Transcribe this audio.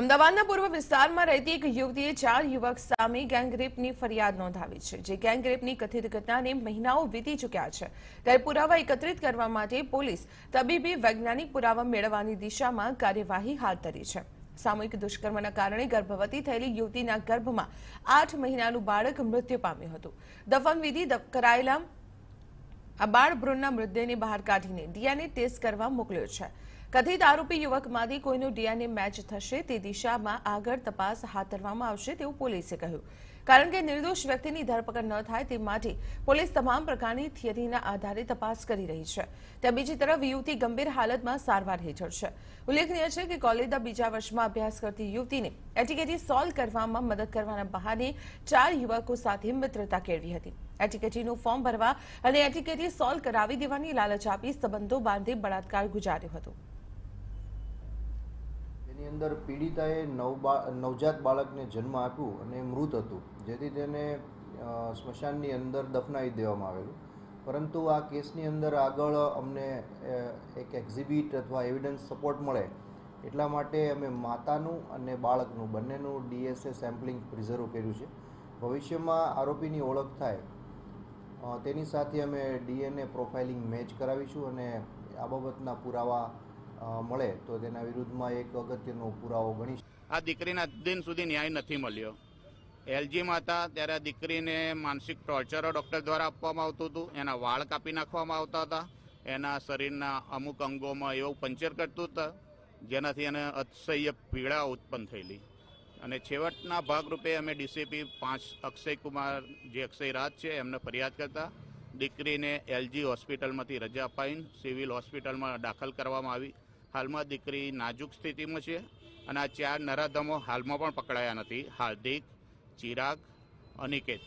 અમદાવાદના પૂર્વ વિસ્તારમાં રહેતી એક યુવતીએ ચાર યુવક સામે ગેંગરેપની ફરિયાદ નોંધાવી છે જે ગેંગરેપની કથિત ઘટનાને મહિનાઓ વીતી ચૂક્યા છે ત્યારે પુરાવા એકત્રિત કરવા માટે પોલીસ તબીબી વૈજ્ઞાનિક પુરાવા મેળવવાની દિશામાં કાર્યવાહી હાથ ધરી છે સામૂહિક દુષ્કર્મના કારણે ગર્ભવતી થયેલી યુવતીના ગર્ભમાં આઠ મહિનાનું બાળક મૃત્યુ પામ્યું હતું દફનવિધિ કરાયેલા આ બાળ ભ્રૂણના મૃતદેહને બહાર કાઢીને ડીએનએ ટેસ્ટ કરવા મોકલ્યો છે કથિત આરોપી યુવકમાંથી કોઈનું ડીએનએ મેચ થશે તે દિશામાં આગળ તપાસ હાથ ધરવામાં આવશે તેવું પોલીસે કહ્યું કારણ કે નિર્દોષ વ્યક્તિની ધરપકડ ન થાય તે માટે પોલીસ તમામ પ્રકારની થિયરીના આધારે તપાસ કરી રહી છે ત્યાં બીજી તરફ યુવતી ગંભીર હાલતમાં સારવાર હેઠળ છે ઉલ્લેખનીય છે કે કોલેજના બીજા વર્ષમાં અભ્યાસ કરતી યુવતીને એટીકેટી સોલ્વ કરવામાં મદદ કરવાના બહાને ચાર યુવકો સાથે મિત્રતા કેળવી હતી એટીકેટીનું ફોર્મ ભરવા અને એટીકેટી સોલ્વ કરાવી દેવાની લાલચ આપી સંબંધો બાંધી બળાત્કાર ગુજાર્યો હતો અંદર પીડિતાએ નવ નવજાત બાળકને જન્મ આપ્યું અને મૃત હતું જેથી તેને સ્મશાનની અંદર દફનાવી દેવામાં આવેલું પરંતુ આ કેસની અંદર આગળ અમને એક એક્ઝિબિટ અથવા એવિડન્સ સપોર્ટ મળે એટલા માટે અમે માતાનું અને બાળકનું બંનેનું ડીએસએ સેમ્પલિંગ પ્રિઝર્વ કર્યું છે ભવિષ્યમાં આરોપીની ઓળખ થાય તેની સાથે અમે ડીએનએ પ્રોફાઇલિંગ મેચ કરાવીશું અને આ બાબતના પુરાવા મળે તો તેના વિરુદ્ધમાં એક અગત્યનો પુરાવો ગણી આ દીકરીના દિન સુધી ન્યાય નથી મળ્યો એલજી માતા ત્યારે આ દીકરીને માનસિક ટોર્ચરો ડૉક્ટર દ્વારા આપવામાં આવતું હતું એના વાળ કાપી નાખવામાં આવતા હતા એના શરીરના અમુક અંગોમાં એવું પંચર કરતું હતું જેનાથી એને અતિશય પીડા ઉત્પન્ન થયેલી અને છેવટના ભાગરૂપે અમે ડીસીપી પાંચ અક્ષય કુમાર જે અક્ષય રાજ છે એમને ફરિયાદ કરતા દીકરીને એલજી હોસ્પિટલમાંથી રજા અપાઈને સિવિલ હોસ્પિટલમાં દાખલ કરવામાં આવી હાલમાં દીકરી નાજુક સ્થિતિમાં છે અને આ ચાર નરાધમો હાલમાં પણ પકડાયા નથી હાર્દિક ચિરાગ અનિકેત